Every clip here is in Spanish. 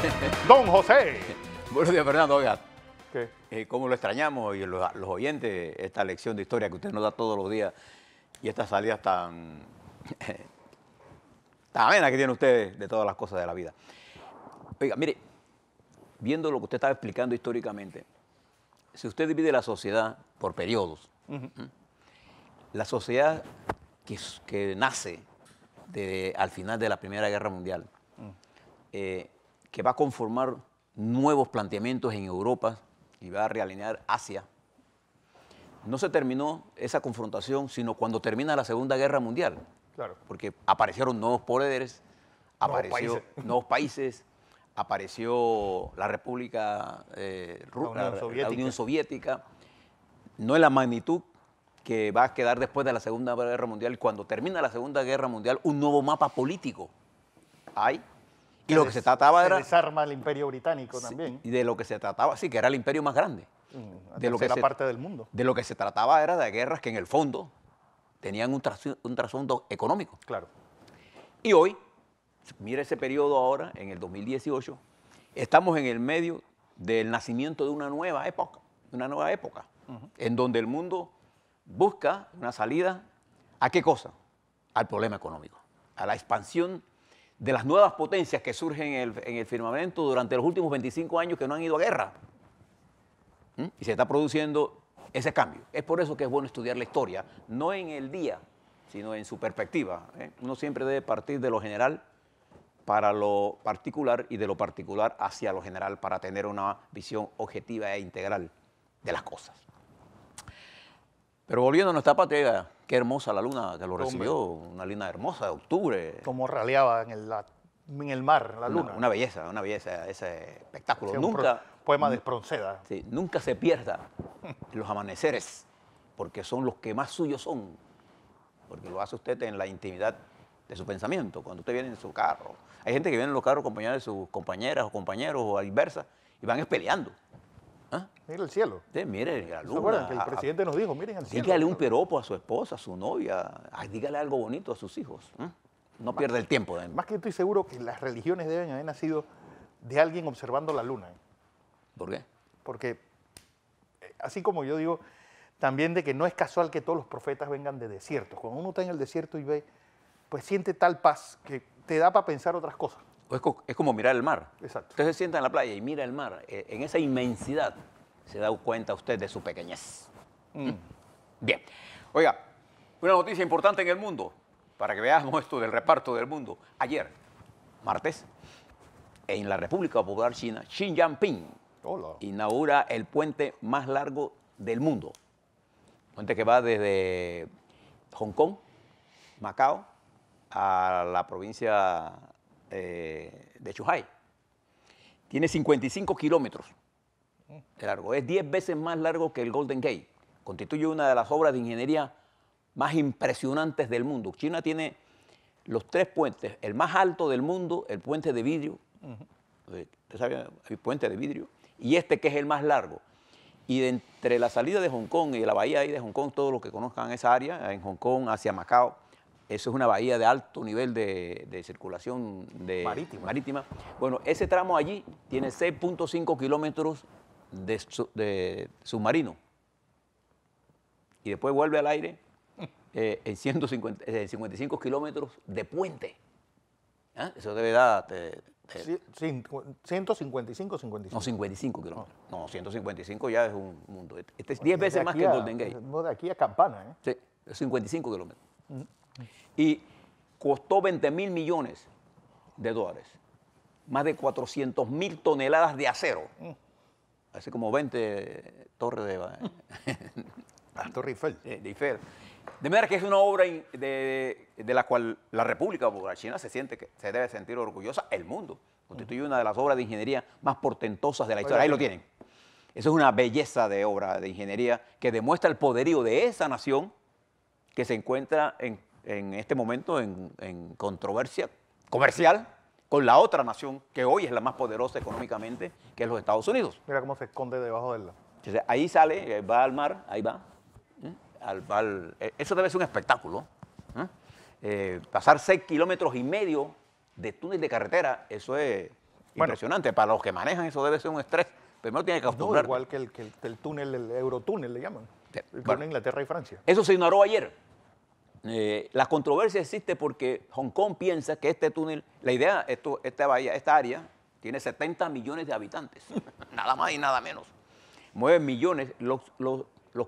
Don José. Buenos días, Fernando. Oiga, eh, cómo lo extrañamos y los, oyentes, esta lección de historia que usted nos da todos los días y estas salidas tan, tan amenas que tiene usted de todas las cosas de la vida. Oiga, mire, viendo lo que usted estaba explicando históricamente, si usted divide la sociedad por periodos, la sociedad que, nace al final de la Primera Guerra Mundial, mm. eh, que va a conformar nuevos planteamientos en Europa y va a realinear Asia. No se terminó esa confrontación sino cuando termina la Segunda Guerra Mundial. Claro. Porque aparecieron nuevos poderes, aparecieron nuevos, países, apareció la República eh, la, Unión Soviética. No es la magnitud que va a quedar después de la Segunda Guerra Mundial. Cuando termina la Segunda Guerra Mundial, un nuevo mapa político hay y lo que se trataba era... Desarma el imperio británico también. Y de lo que se trataba, sí, que era el imperio más grande. Mm, de lo que se, parte del mundo. De lo que se trataba era de guerras que en el fondo tenían un, trasfondo económico. Claro. Y hoy, mire ese periodo ahora, en el 2018, estamos en el medio del nacimiento de una nueva época, una nueva época, en donde el mundo busca una salida a qué cosa? Al problema económico, a la expansión de las nuevas potencias que surgen en el, firmamento durante los últimos 25 años que no han ido a guerra. ¿Mm? Y se está produciendo ese cambio. Es por eso que es bueno estudiar la historia, no en el día, sino en su perspectiva. ¿eh? Uno siempre debe partir de lo general para lo particular y de lo particular hacia lo general para tener una visión objetiva e integral de las cosas. Pero volviendo a nuestra patria, Qué hermosa la luna que lo recibió, una luna hermosa de octubre. Como raleaba en el, en mar la luna. Una, belleza, una belleza, ese espectáculo. nunca, un poema de Espronceda. Sí, nunca se pierda los amaneceres, porque son los que más suyos son, porque lo hace usted en la intimidad de su pensamiento, cuando usted viene en su carro. Hay gente que viene en los carros acompañada de sus compañeras o compañeros o a inversa y van peleando. ¿Ah? Mire el cielo. mire la luna. el presidente nos dijo, miren el cielo? Dígale un peropo a su esposa, a su novia, dígale algo bonito a sus hijos. ¿eh? No pierda el tiempo. De más que estoy seguro que las religiones deben haber nacido de alguien observando la luna. ¿eh? ¿Por qué? Porque, eh, así como yo digo, también de que no es casual que todos los profetas vengan de desiertos. Cuando uno está en el desierto y ve, pues siente tal paz que te da para pensar otras cosas. Pues, es, como mirar el mar. Exacto. Usted se sienta en la playa y mira el mar. E, en esa inmensidad se da cuenta usted de su pequeñez. Mm. Bien. Oiga, una noticia importante en el mundo, para que veamos esto del reparto del mundo. Ayer, martes, en la República Popular China, Xi Jinping inaugura el puente más largo del mundo. Puente que va desde Hong Kong, Macao, a la provincia eh, de Chuhai. Tiene 55 kilómetros de largo. Es 10 veces más largo que el Golden Gate. Constituye una de las obras de ingeniería más impresionantes del mundo. China tiene los tres puentes, el más alto del mundo, el puente de vidrio, El eh, puente de vidrio, y este que es el más largo. Y de entre la salida de Hong Kong y la bahía de Hong Kong, todos los que conozcan esa área, en Hong Kong hacia Macao, eso es una bahía de alto nivel de, circulación marítima. Bueno, ese tramo allí tiene 6.5 kilómetros de, submarino. Y después vuelve al aire eh, en 150, 55 eh, kilómetros de puente. ¿Ah? Eso debe dar... 155, eh, 55. No, 55 kilómetros. No, 155 ya es un mundo. Este es 10 veces más que el Golden Gate. De aquí a Campana, ¿eh? Sí, 55 kilómetros. Mm. Y costó 20 mil millones de dólares, más de 400 mil toneladas de acero, mm. hace como 20 torres de... La Torre Eiffel. Eh, de, de manera que es una obra de, la cual la República Popular China se, siente que, se debe sentir orgullosa, el mundo. Constituye una de las obras de ingeniería más portentosas de la historia. Ahí lo tienen. Eso es una belleza de obra de ingeniería que demuestra el poderío de esa nación que se encuentra en en este momento en, controversia comercial con la otra nación que hoy es la más poderosa económicamente, que es los Estados Unidos. Mira cómo se esconde debajo de la... ahí sale, eh, va al mar, ahí va. ¿eh? Eh, eso debe ser un espectáculo. pasar seis kilómetros y medio de túnel de carretera, eso es impresionante. Para los que manejan eso debe ser un estrés. Primero tiene que acostumbrar. igual que el, que el, túnel, el Eurotúnel le llaman. Sí, Inglaterra y Francia. Eso se ignoró ayer. Eh, la controversia existe porque Hong Kong piensa que este túnel, la idea, esta, bahía, esta área tiene 70 millones de habitantes, nada más y nada menos. Mueve millones. Los,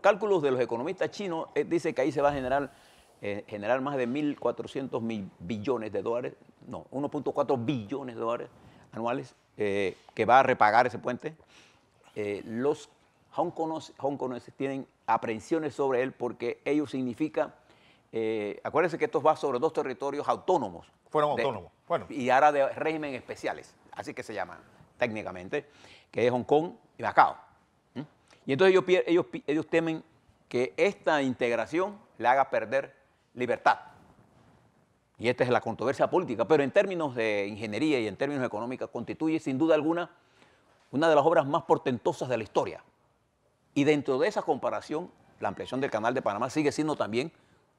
cálculos de los economistas chinos eh, dicen que ahí se va a generar, eh, generar más de 1.400 mil billones de dólares, no, 1.4 billones de dólares anuales que va a repagar ese puente. los hongkoneses Hong tienen aprensiones sobre él porque ello significa eh, acuérdense que esto va sobre dos territorios autónomos. Fueron autónomos, bueno. Y ahora de régimen especiales, así que se llaman técnicamente, que es Hong Kong y Macao. Y entonces ellos, ellos temen que esta integración le haga perder libertad. Y esta es la controversia política, pero en términos de ingeniería y en términos económicos constituye sin duda alguna una de las obras más portentosas de la historia. Y dentro de esa comparación, la ampliación del canal de Panamá sigue siendo también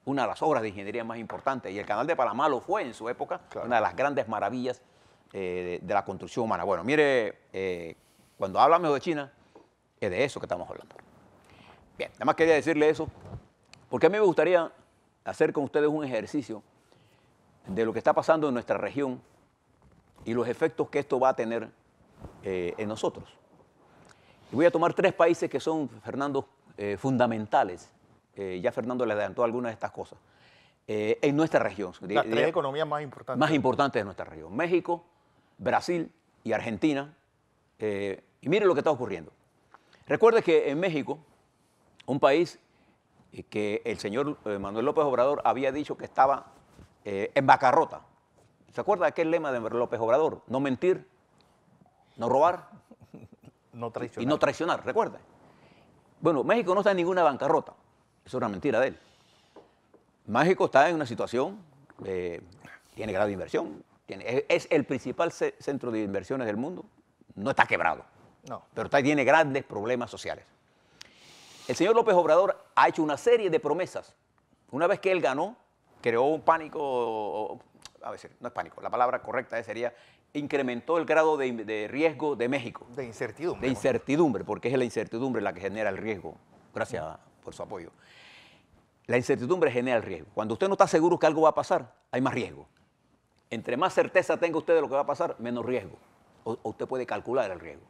una de las obras de ingeniería más importantes. Y el Canal de Panamá lo fue en su época, una de las grandes maravillas eh, de, la construcción humana. Bueno, mire, eh, cuando hablamos de China, es de eso que estamos hablando. Bien, nada más quería decirle eso, porque a mí me gustaría hacer con ustedes un ejercicio de lo que está pasando en nuestra región y los efectos que esto va a tener eh, en nosotros. Y voy a tomar tres países que son, Fernando, fundamentales eh, ya Fernando le adelantó algunas de estas cosas. Eh, en nuestra región. Las tres economías más importantes. Más importantes de nuestra región. México, Brasil y Argentina. Eh, y miren lo que está ocurriendo. Recuerde que en México, un país que el señor Manuel López Obrador había dicho que estaba en bancarrota. ¿Se acuerda de aquel lema de López Obrador? No mentir, no robar. No traicionar. Y no traicionar, recuerda. Bueno, México no está en ninguna bancarrota es una mentira de él. México está en una situación, eh, tiene grado de inversión, es el principal centro de inversiones del mundo, no está quebrado, no. pero tiene grandes problemas sociales. El señor López Obrador ha hecho una serie de promesas. Una vez que él ganó, creó un pánico, a veces no es pánico, la palabra correcta sería incrementó el grado de, de riesgo de México. De incertidumbre. De incertidumbre, porque es la incertidumbre la que genera el riesgo. Gracias, por su apoyo. La incertidumbre genera el riesgo. Cuando usted no está seguro que algo va a pasar, hay más riesgo. Entre más certeza tenga usted de lo que va a pasar, menos riesgo. O, usted puede calcular el riesgo.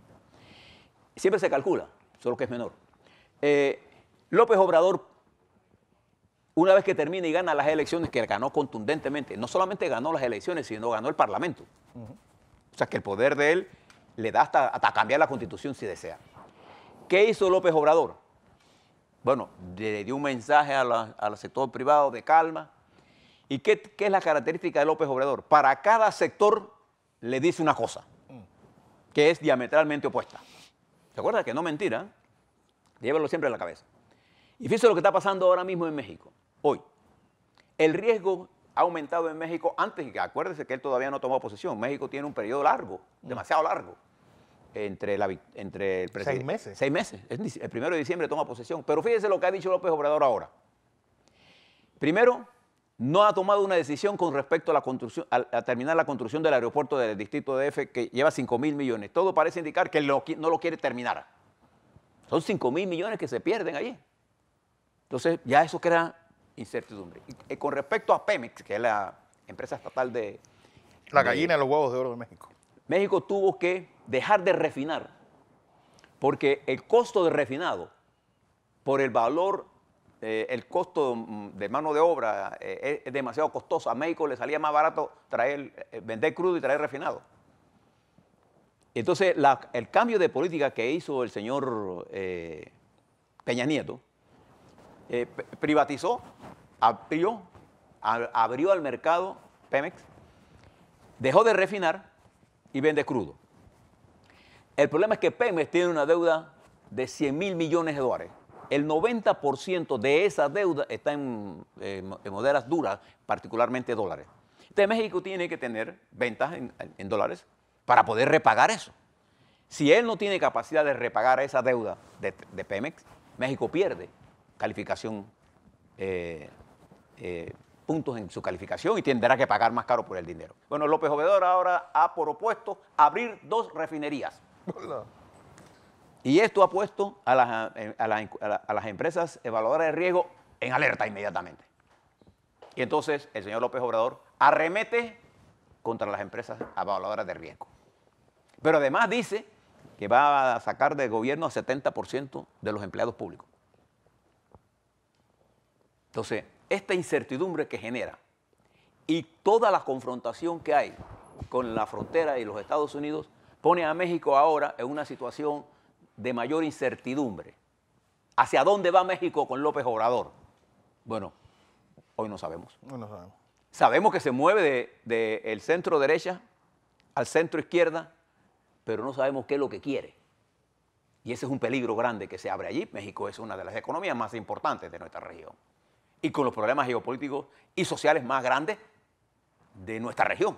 Siempre se calcula, solo que es menor. Eh, López Obrador, una vez que termina y gana las elecciones, que ganó contundentemente, no solamente ganó las elecciones, sino ganó el Parlamento. O sea que el poder de él le da hasta cambiar la constitución si desea. ¿Qué hizo López Obrador? bueno, le dio un mensaje al sector privado de calma. ¿Y qué, es la característica de López Obrador? Para cada sector le dice una cosa, que es diametralmente opuesta. ¿Se acuerda? Que no mentira, Llévelo siempre en la cabeza. Y fíjese lo que está pasando ahora mismo en México, hoy. El riesgo ha aumentado en México antes, y acuérdese que él todavía no tomó posesión. México tiene un periodo largo, demasiado largo entre, la, entre el presidente. Seis meses. Seis meses. El primero de diciembre toma posesión. Pero fíjese lo que ha dicho López Obrador ahora. Primero, no ha tomado una decisión con respecto a, la construcción, a, terminar la construcción del aeropuerto del distrito de F que lleva 5 mil millones. Todo parece indicar que no lo quiere terminar. Son 5 mil millones que se pierden allí. Entonces, ya eso crea incertidumbre. Eh, con respecto a Pemex, que es la empresa estatal de... La gallina de los huevos de oro de México. México tuvo que dejar de refinar, porque el costo de refinado por el valor, eh, el costo mm, de mano de obra eh, es demasiado costoso. A México le salía más barato traer, eh, vender crudo y traer refinado. Entonces, el cambio de política que hizo el señor Peña Nieto, privatizó, abrió, abrió al mercado Pemex, dejó de refinar y vende crudo. El problema es que Pemex tiene una deuda de 100 mil millones de dólares. El 90% de esa deuda está en, duras, particularmente dólares. Entonces México tiene que tener ventas en, dólares para poder repagar eso. Si él no tiene capacidad de repagar esa deuda de, Pemex, México pierde calificación, eh, eh, puntos en su calificación y tendrá que pagar más caro por el dinero. Bueno, López Obedor ahora ha propuesto abrir dos refinerías. Y esto ha puesto eh, a las, empresas evaluadoras de riesgo en alerta inmediatamente. Y entonces el señor López Obrador arremete contra las empresas evaluadoras de riesgo. Pero además dice que va a sacar del gobierno a 70% de los empleados públicos. Entonces, esta incertidumbre que genera y toda la confrontación que hay con la frontera y los Estados Unidos pone a México ahora en una situación de mayor incertidumbre. ¿Hacia dónde va México con López Obrador? Bueno, hoy no sabemos. no sabemos. Sabemos que se mueve del de, centro derecha al centro izquierda, pero no sabemos qué es lo que quiere. Y ese es un peligro grande que se abre allí. México es una de las economías más importantes de nuestra región. Y con los problemas geopolíticos y sociales más grandes de nuestra región.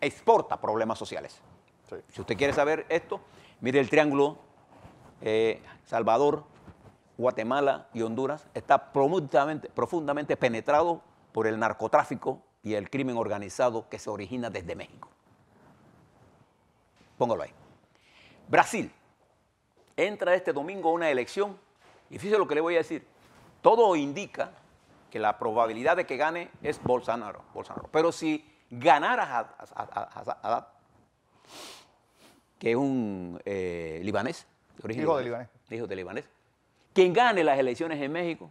Exporta problemas sociales. Si usted quiere saber esto, mire el triángulo eh, Salvador, Guatemala y Honduras está profundamente, penetrado por el narcotráfico y el crimen organizado que se origina desde México. Póngalo ahí. Brasil. Entra este domingo una elección y fíjese lo que le voy a decir. Todo indica que la probabilidad de que gane es Bolsonaro. Bolsonaro. Pero si ganara Haddad, que es un eh, libanés. De hijo de libanés. Hijo de libanés. Quien gane las elecciones en México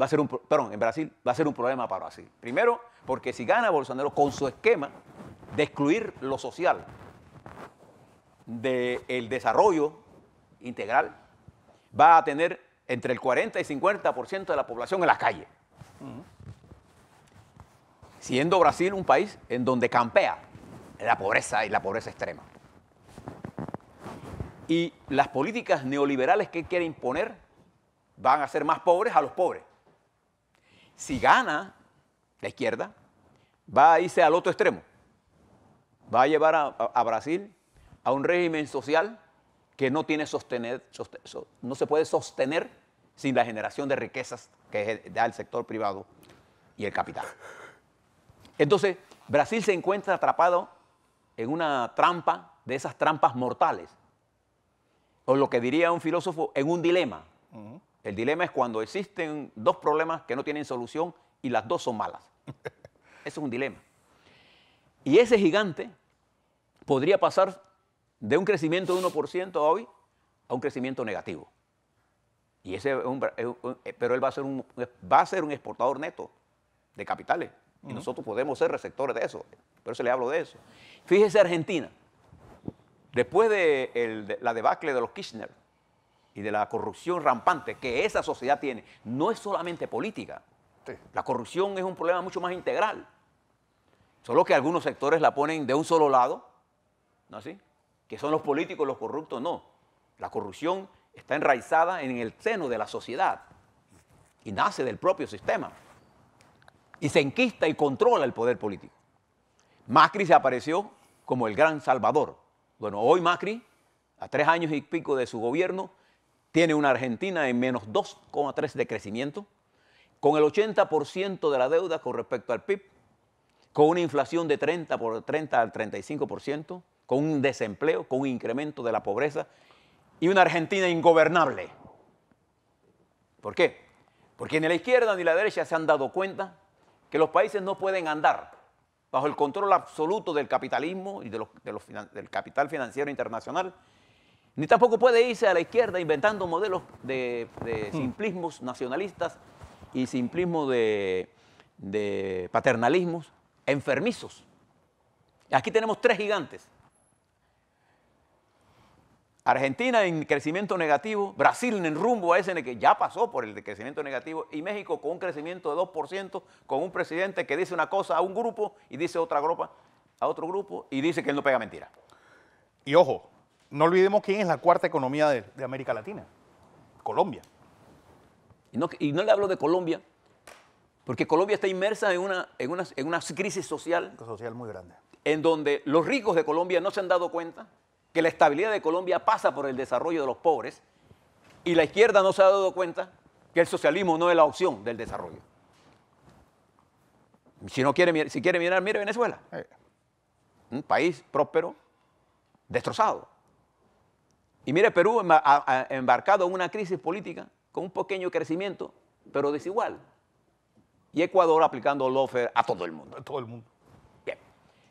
va a ser un, perdón, en Brasil va a ser un problema para Brasil. Primero, porque si gana Bolsonaro con su esquema de excluir lo social del desarrollo integral, va a tener entre el 40 y 50% de la población en la calle, Siendo Brasil un país en donde campea la pobreza y la pobreza extrema. Y las políticas neoliberales que quiere imponer van a hacer más pobres a los pobres. Si gana la izquierda, va a irse al otro extremo. Va a llevar a, Brasil a un régimen social que no, tiene sostener, no se puede sostener sin la generación de riquezas que da el sector privado y el capital. Entonces, Brasil se encuentra atrapado en una trampa de esas trampas mortales o lo que diría un filósofo, en un dilema. El dilema es cuando existen dos problemas que no tienen solución y las dos son malas. Eso es un dilema. Y ese gigante podría pasar de un crecimiento de 1% hoy a un crecimiento negativo. Y ese eh, pero él va a ser un, va a ser un exportador neto de capitales. Y nosotros podemos ser receptores de eso. Pero se le hablo de eso. Fíjese Argentina. Después de, la debacle de los Kirchner y de la corrupción rampante que esa sociedad tiene, no es solamente política. La corrupción es un problema mucho más integral. Solo que algunos sectores la ponen de un solo lado, ¿no así? Que son los políticos los corruptos, no. La corrupción está enraizada en el seno de la sociedad y nace del propio sistema. Y se enquista y controla el poder político. Macri se apareció como el gran salvador bueno, hoy Macri, a tres años y pico de su gobierno, tiene una Argentina en menos 2,3 de crecimiento, con el 80% de la deuda con respecto al PIB, con una inflación de 30, por 30 al 35%, con un desempleo, con un incremento de la pobreza y una Argentina ingobernable. ¿Por qué? Porque ni la izquierda ni la derecha se han dado cuenta que los países no pueden andar bajo el control absoluto del capitalismo y del capital financiero internacional, ni tampoco puede irse a la izquierda inventando modelos de, hmm. simplismos nacionalistas y simplismos de, de paternalismos enfermizos. Aquí tenemos tres gigantes Argentina en crecimiento negativo, Brasil en rumbo a ese en que ya pasó por el crecimiento negativo y México con un crecimiento de 2%, con un presidente que dice una cosa a un grupo y dice otra grupa a otro grupo y dice que él no pega mentira. Y ojo, no olvidemos quién es la cuarta economía de, América Latina, Colombia. Y no, y no, le hablo de Colombia, porque Colombia está inmersa en una, en una, crisis social. Social muy grande. En donde los ricos de Colombia no se han dado cuenta que la estabilidad de Colombia pasa por el desarrollo de los pobres y la izquierda no se ha dado cuenta que el socialismo no es la opción del desarrollo. Si, no quiere, si quiere mirar, mire Venezuela. Eh. Un país próspero, destrozado. Y mire Perú embarcado en una crisis política con un pequeño crecimiento, pero desigual. Y Ecuador aplicando lofer a todo el mundo. A todo el mundo. Bien.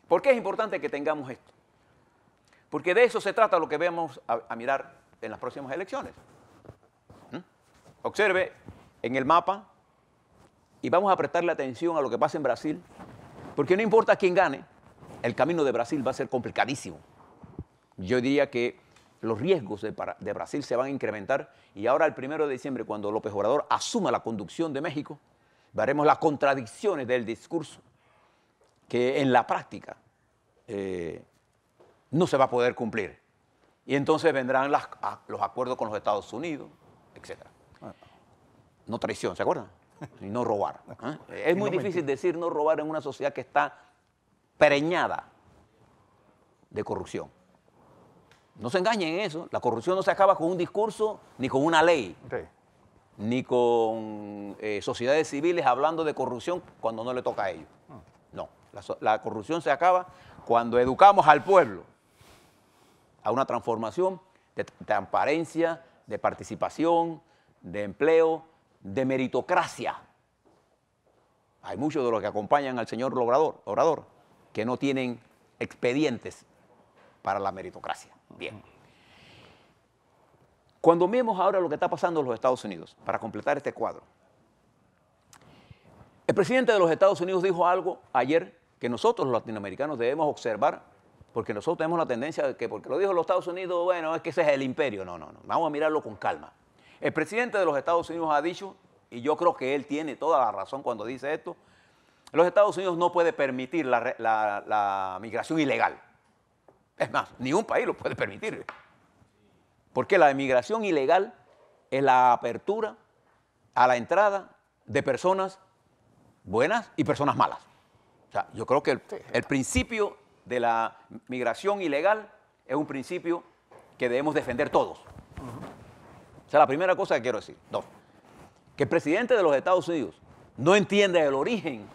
¿Por qué es importante que tengamos esto? Porque de eso se trata lo que vemos a, mirar en las próximas elecciones. ¿Mm? Observe en el mapa y vamos a prestarle atención a lo que pasa en Brasil, porque no importa quién gane, el camino de Brasil va a ser complicadísimo. Yo diría que los riesgos de, Brasil se van a incrementar y ahora el primero de diciembre, cuando López Obrador asuma la conducción de México, veremos las contradicciones del discurso que en la práctica eh, no se va a poder cumplir. Y entonces vendrán los acuerdos con los Estados Unidos, etc. No traición, ¿se acuerdan? Y no robar. ¿eh? Es muy difícil decir no robar en una sociedad que está preñada de corrupción. No se engañen en eso. La corrupción no se acaba con un discurso ni con una ley. Ni con eh, sociedades civiles hablando de corrupción cuando no le toca a ellos. Ah. No, la corrupción se acaba cuando educamos al pueblo a una transformación de transparencia, de participación, de empleo, de meritocracia. Hay muchos de los que acompañan al señor Obrador, que no tienen expedientes para la meritocracia. Bien. Cuando vemos ahora lo que está pasando en los Estados Unidos, para completar este cuadro, el presidente de los Estados Unidos dijo algo ayer que nosotros los latinoamericanos debemos observar porque nosotros tenemos la tendencia de que porque lo dijo los Estados Unidos, bueno, es que ese es el imperio. No, no, no. Vamos a mirarlo con calma. El presidente de los Estados Unidos ha dicho, y yo creo que él tiene toda la razón cuando dice esto, los Estados Unidos no puede permitir la, migración ilegal. Es más, ningún país lo puede permitir. Porque la migración ilegal es la apertura a la entrada de personas buenas y personas malas. O sea, yo creo que el, el principio de la migración ilegal es un principio que debemos defender todos. O sea, la primera cosa que quiero decir. Dos, que el presidente de los Estados Unidos no entiende el origen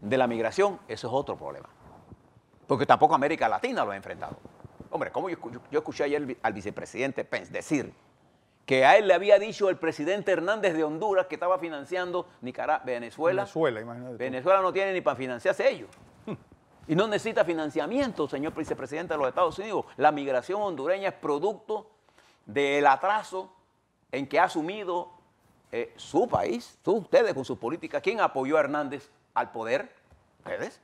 de la migración, eso es otro problema. Porque tampoco América Latina lo ha enfrentado. Hombre, como yo, escuché ayer al vicepresidente Pence decir que a él le había dicho el presidente Hernández de Honduras que estaba financiando Venezuela. Venezuela, imagínate. Venezuela no tiene ni para financiarse ellos. Y no necesita financiamiento, señor vicepresidente de los Estados Unidos. La migración hondureña es producto del atraso en que ha asumido eh, su país, ustedes con su política. ¿Quién apoyó a Hernández al poder? ¿Ustedes?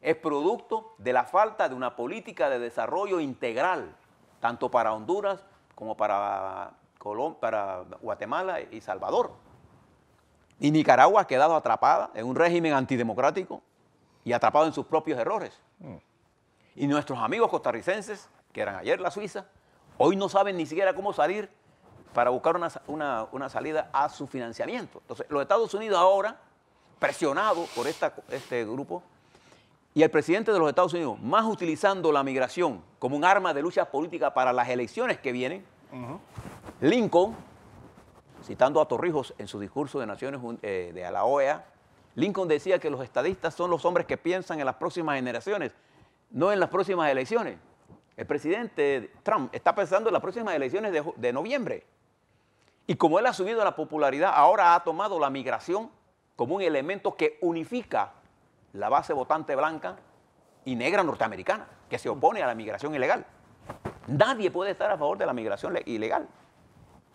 Es producto de la falta de una política de desarrollo integral, tanto para Honduras como para, para Guatemala y Salvador. Y Nicaragua ha quedado atrapada en un régimen antidemocrático y atrapado en sus propios errores. Mm. Y nuestros amigos costarricenses, que eran ayer la Suiza, hoy no saben ni siquiera cómo salir para buscar una, salida a su financiamiento. Entonces, los Estados Unidos ahora, presionados por esta, este grupo, y el presidente de los Estados Unidos, más utilizando la migración como un arma de lucha política para las elecciones que vienen, Lincoln, citando a Torrijos en su discurso de Naciones eh, de la OEA, Lincoln decía que los estadistas son los hombres que piensan en las próximas generaciones, no en las próximas elecciones. El presidente Trump está pensando en las próximas elecciones de, noviembre. Y como él ha subido la popularidad, ahora ha tomado la migración como un elemento que unifica la base votante blanca y negra norteamericana, que se opone a la migración ilegal. Nadie puede estar a favor de la migración ilegal.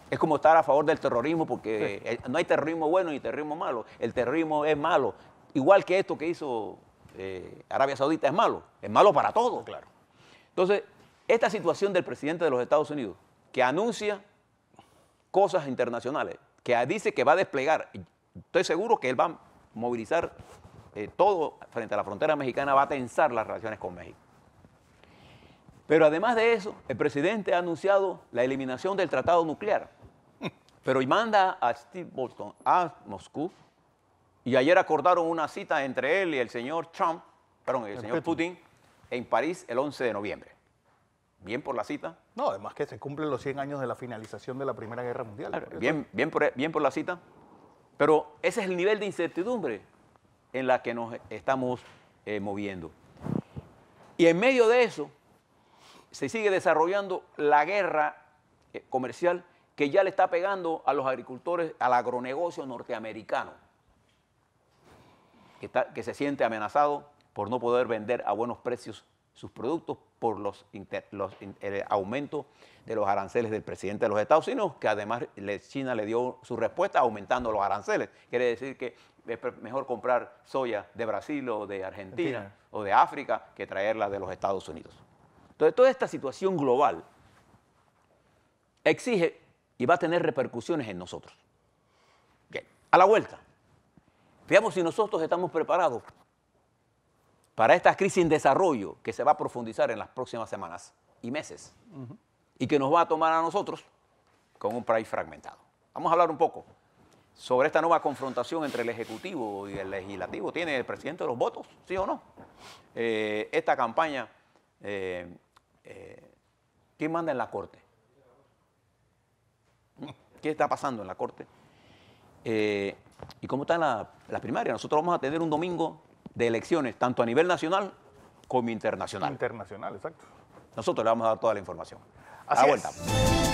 Es como estar a favor del terrorismo porque eh, no hay terrorismo bueno ni terrorismo malo. El terrorismo es malo. Igual que esto que hizo eh, Arabia Saudita es malo. Es malo para todos. Claro. Entonces, esta situación del presidente de los Estados Unidos, que anuncia cosas internacionales, que dice que va a desplegar, estoy seguro que él va a movilizar eh, todo frente a la frontera mexicana, va a tensar las relaciones con México. Pero además de eso, el presidente ha anunciado la eliminación del tratado nuclear. Pero manda a Steve Bolton a Moscú y ayer acordaron una cita entre él y el señor Trump, perdón, el, señor Putin. en París el 11 de noviembre. Bien por la cita. No, además que se cumplen los 100 años de la finalización de la Primera Guerra Mundial. bien, bien, por, la cita. Pero ese es el nivel de incertidumbre en la que nos estamos eh, moviendo. Y en medio de eso se sigue desarrollando la guerra eh, comercial que ya le está pegando a los agricultores, al agronegocio norteamericano, que, se siente amenazado por no poder vender a buenos precios sus productos por los, el aumento de los aranceles del presidente de los Estados Unidos, que además China le dio su respuesta aumentando los aranceles. Quiere decir que es mejor comprar soya de Brasil o de Argentina. o de África que traerla de los Estados Unidos. Entonces, toda esta situación global exige y va a tener repercusiones en nosotros. Bien, a la vuelta, veamos si nosotros estamos preparados para esta crisis en desarrollo que se va a profundizar en las próximas semanas y meses y que nos va a tomar a nosotros con un país fragmentado. Vamos a hablar un poco sobre esta nueva confrontación entre el Ejecutivo y el Legislativo. ¿Tiene el presidente los votos, sí o no? Eh, esta campaña, eh, eh, ¿quién manda en la Corte? qué está pasando en la Corte eh, y cómo están las primarias Nosotros vamos a tener un domingo de elecciones, tanto a nivel nacional como internacional. Internacional, exacto. Nosotros le vamos a dar toda la información. a la vuelta.